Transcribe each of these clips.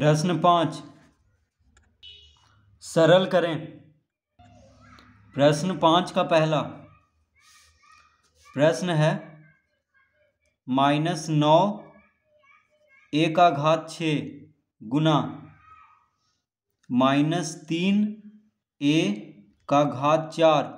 प्रश्न पाँच सरल करें प्रश्न पाँच का पहला प्रश्न है माइनस नौ ए घात छ गुना माइनस तीन ए का घात चार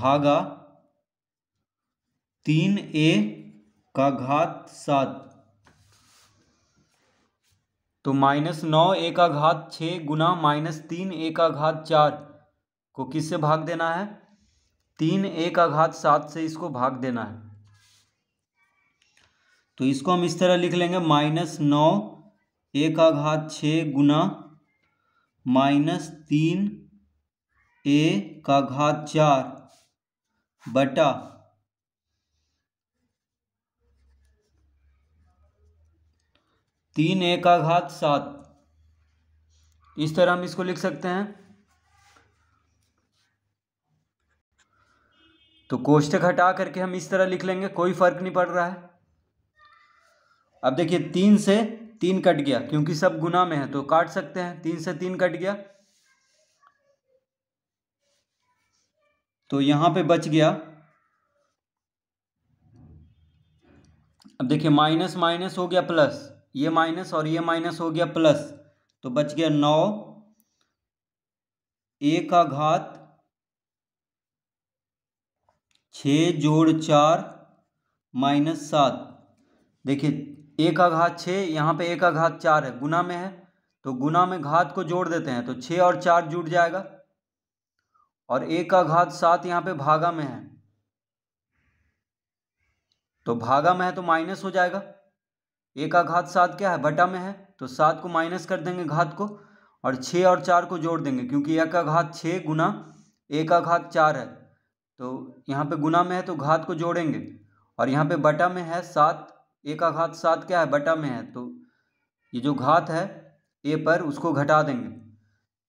भागा तीन ए का घात सात तो माइनस नौ ए का घात छः गुना माइनस तीन ए का घात चार को किससे भाग देना है तीन ए का घात सात से इसको भाग देना है तो इसको हम इस तरह लिख लेंगे माइनस नौ ए का घात छ गुना माइनस तीन ए का घात चार बटा तीन ए का घात सात इस तरह हम इसको लिख सकते हैं तो कोष्टक हटा करके हम इस तरह लिख लेंगे कोई फर्क नहीं पड़ रहा है अब देखिए तीन से तीन कट गया क्योंकि सब गुना में है तो काट सकते हैं तीन से तीन कट गया तो यहां पे बच गया अब देखिए माइनस माइनस हो गया प्लस ये माइनस और ये माइनस हो गया प्लस तो बच गया नौ ए का घात छ जोड़ चार माइनस सात देखिए ए का घात छ यहाँ पे ए का घात चार है गुना में है तो गुना में घात को जोड़ देते हैं तो छ और चार जुट जाएगा और ए का घात सात यहाँ पे भागा में है तो भागा में है तो माइनस हो जाएगा ए का घात सात क्या है बटा में है तो सात को माइनस कर देंगे घात को और छः और चार को जोड़ देंगे क्योंकि एक का घात छः गुना ए का घात चार है तो यहाँ पे गुना में है तो घात को जोड़ेंगे और यहाँ पे बटा में है सात ए का घात सात क्या है बटा में है तो ये जो घात है ए पर उसको घटा देंगे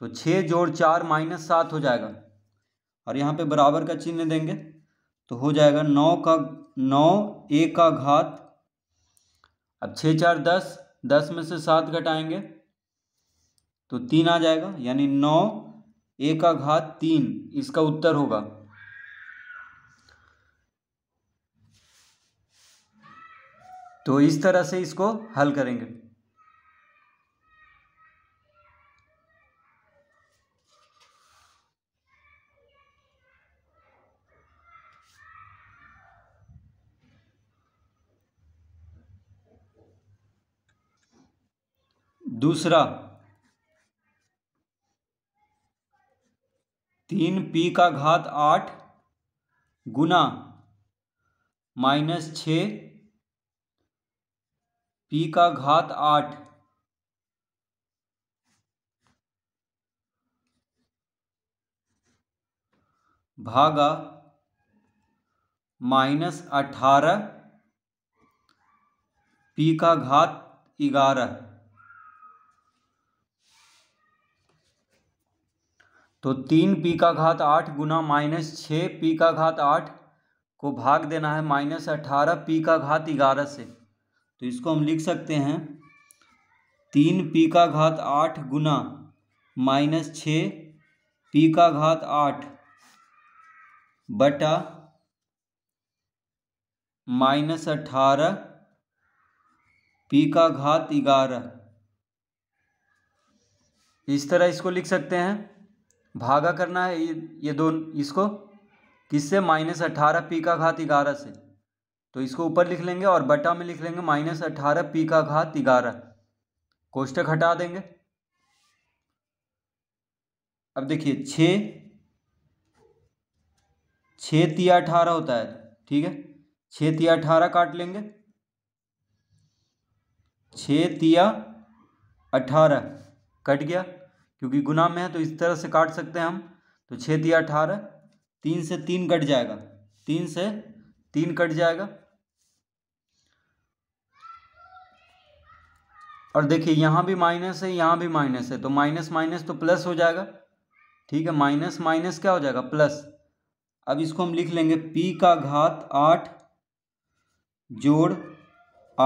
तो छः जोड़ चार माइनस सात हो जाएगा और यहाँ पे बराबर का चिन्ह देंगे तो हो जाएगा नौ का नौ ए का घात अब छः चार दस दस में से सात घटाएंगे तो तीन आ जाएगा यानी नौ ए का घात तीन इसका उत्तर होगा तो इस तरह से इसको हल करेंगे दूसरा तीन पी का घात आठ गुना माइनस छ पी का घात आठ भागा माइनस अठारह पी का घात ग्यारह तो तीन पी का घात आठ गुना माइनस छः पी का घात आठ को भाग देना है माइनस अठारह पी का घात ग्यारह से तो इसको हम लिख सकते हैं तीन पी का घात आठ गुना माइनस छः पी का घात आठ बटा माइनस अठारह पी का घात ग्यारह इस तरह इसको लिख सकते हैं भागा करना है ये ये दो इसको किससे माइनस अट्ठारह पी का घात ग्यारह से तो इसको ऊपर लिख लेंगे और बटा में लिख लेंगे माइनस अट्ठारह पी का घात ग्यारह कोष्टक हटा देंगे अब देखिए छः छः तिया अठारह होता है ठीक है छः तिया अठारह काट लेंगे छः तिया अठारह कट गया क्योंकि गुना में है तो इस तरह से काट सकते हैं हम तो छः दिया अठारह तीन से तीन कट जाएगा तीन से तीन कट जाएगा और देखिए यहाँ भी माइनस है यहाँ भी माइनस है तो माइनस माइनस तो प्लस हो जाएगा ठीक है माइनस माइनस क्या हो जाएगा प्लस अब इसको हम लिख लेंगे पी का घात आठ जोड़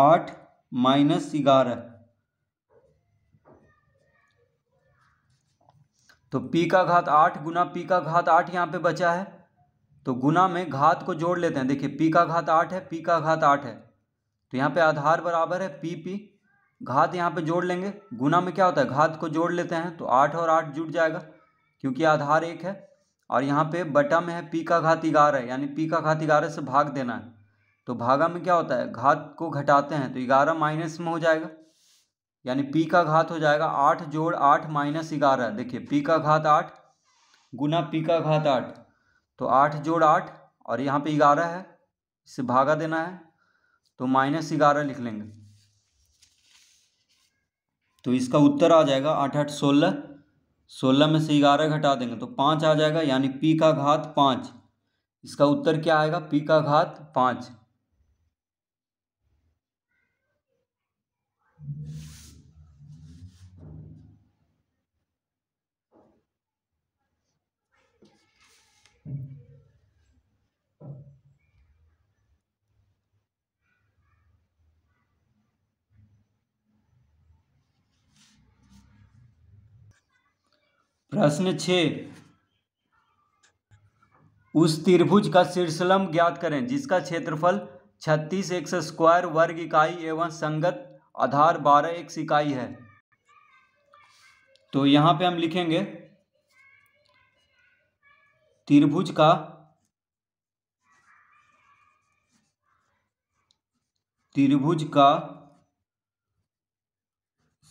आठ माइनस ग्यारह तो पी का घात आठ गुना पी का घात आठ यहाँ पे बचा है तो गुना में घात को जोड़ लेते हैं देखिए पी का घात आठ है पी का घात आठ है तो यहाँ पे आधार बराबर है पी पी घात यहाँ पे जोड़ लेंगे गुना में क्या होता है घात को जोड़ लेते हैं तो आठ और आठ जुट जाएगा क्योंकि आधार एक है और यहाँ पे बटा में है पी का घात ग्यारह यानी पी का घात ग्यारह से भाग देना है तो भागा में क्या होता है घात को घटाते हैं तो ग्यारह माइनस में हो जाएगा यानी पी का घात हो जाएगा आठ जोड़ आठ माइनस ग्यारह देखिए पी का घात आठ गुना पी का घात आठ तो आठ जोड़ आठ और यहाँ पे ग्यारह है इसे भागा देना है तो माइनस ग्यारह लिख लेंगे तो इसका उत्तर आ जाएगा आठ आठ सोलह सोलह में से ग्यारह घटा देंगे तो पाँच आ जाएगा यानी पी का घात पाँच इसका उत्तर क्या आएगा पी का घात पाँच प्रश्न छ उस त्रिभुज का शीर्षलम ज्ञात करें जिसका क्षेत्रफल छत्तीस एक्स स्क्वायर वर्ग इकाई एवं संगत आधार बारह एक्स इकाई है तो यहां पे हम लिखेंगे त्रिभुज का त्रिभुज का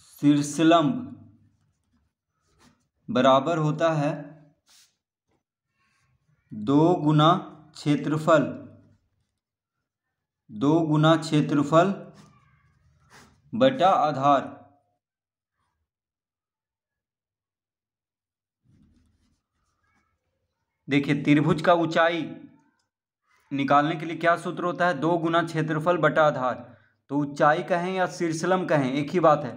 शीर्षलम्ब बराबर होता है दो गुना क्षेत्रफल दो गुना क्षेत्रफल बटा आधार देखिए त्रिभुज का ऊंचाई निकालने के लिए क्या सूत्र होता है दो गुना क्षेत्रफल बटा आधार तो ऊंचाई कहें या शीर्षलम कहें एक ही बात है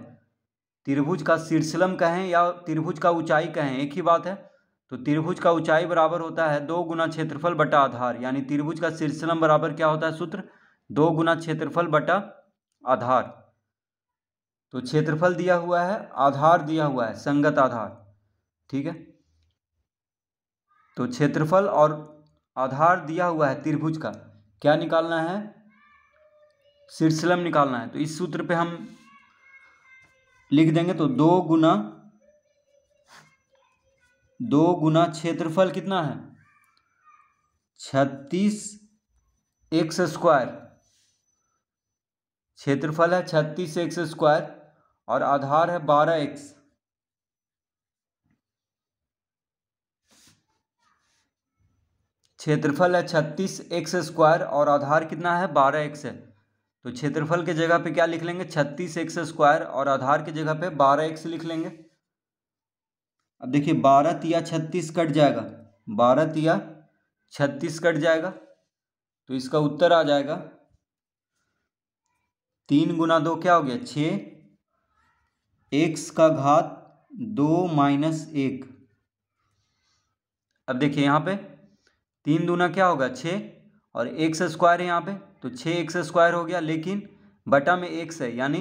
त्रिभुज का शीर्षलम कहें या त्रिभुज का ऊंचाई कहें एक ही बात है तो त्रिभुज का ऊंचाई बराबर होता है दो गुना क्षेत्रफल बटा आधार यानी त्रिभुज का शीर्षलम बराबर क्या होता है सूत्र दो गुना क्षेत्रफल बटा आधार तो क्षेत्रफल दिया हुआ है आधार दिया हुआ है संगत आधार ठीक है तो क्षेत्रफल और आधार दिया हुआ है त्रिभुज का क्या निकालना है शीर्षलम निकालना है तो इस सूत्र पे हम लिख देंगे तो दो गुना दो गुना क्षेत्रफल कितना है छत्तीस एक्स स्क्वायर क्षेत्रफल है छत्तीस एक्स स्क्वायर और आधार है बारह एक्स क्षेत्रफल है छत्तीस एक्स स्क्वायर और आधार कितना है बारह एक्स है तो क्षेत्रफल के जगह पे क्या लिख लेंगे छत्तीस एक्स स्क्वायर और आधार के जगह पे बारह एक्स लिख लेंगे अब देखिए बारह तिया छत्तीस कट जाएगा बारह तिया छत्तीस कट जाएगा तो इसका उत्तर आ जाएगा तीन गुना दो क्या हो गया छ एक्स का घात दो माइनस एक अब देखिए यहाँ पे तीन दूना क्या होगा छ और एक स्क्वायर है यहाँ पे तो छः एक्स स्क्वायर हो गया लेकिन बटा में एक्स है यानी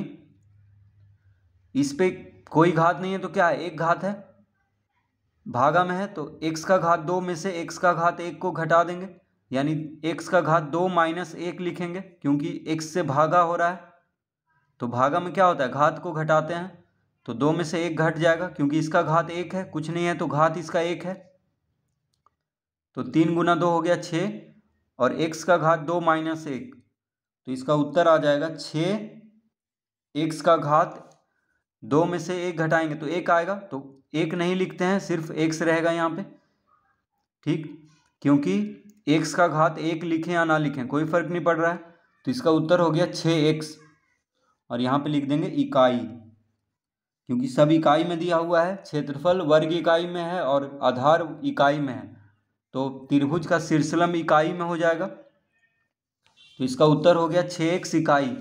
इस पर कोई घात नहीं है तो क्या है एक घात है भागा में है तो एक्स का घात दो में से एक्स का घात एक को घटा देंगे यानी एक्स का घात दो माइनस एक लिखेंगे क्योंकि एक्स से भागा हो रहा है तो भागा में क्या होता है घात को घटाते हैं तो दो में से एक घट जाएगा क्योंकि इसका घात एक है कुछ नहीं है तो घात इसका एक है तो तीन गुना दो हो गया छः और एक्स का घात दो माइनस एक तो इसका उत्तर आ जाएगा छ एक्स का घात दो में से एक घटाएंगे तो एक आएगा तो एक नहीं लिखते हैं सिर्फ एक्स रहेगा यहाँ पे ठीक क्योंकि एक्स का घात एक लिखें या ना लिखें कोई फर्क नहीं पड़ रहा है तो इसका उत्तर हो गया छः एक्स और यहाँ पे लिख देंगे इकाई क्योंकि सब इकाई में दिया हुआ है क्षेत्रफल वर्ग इकाई में है और आधार इकाई में है तो त्रिभुज का शीर्षलम इकाई में हो जाएगा तो इसका उत्तर हो गया छे एक इकाई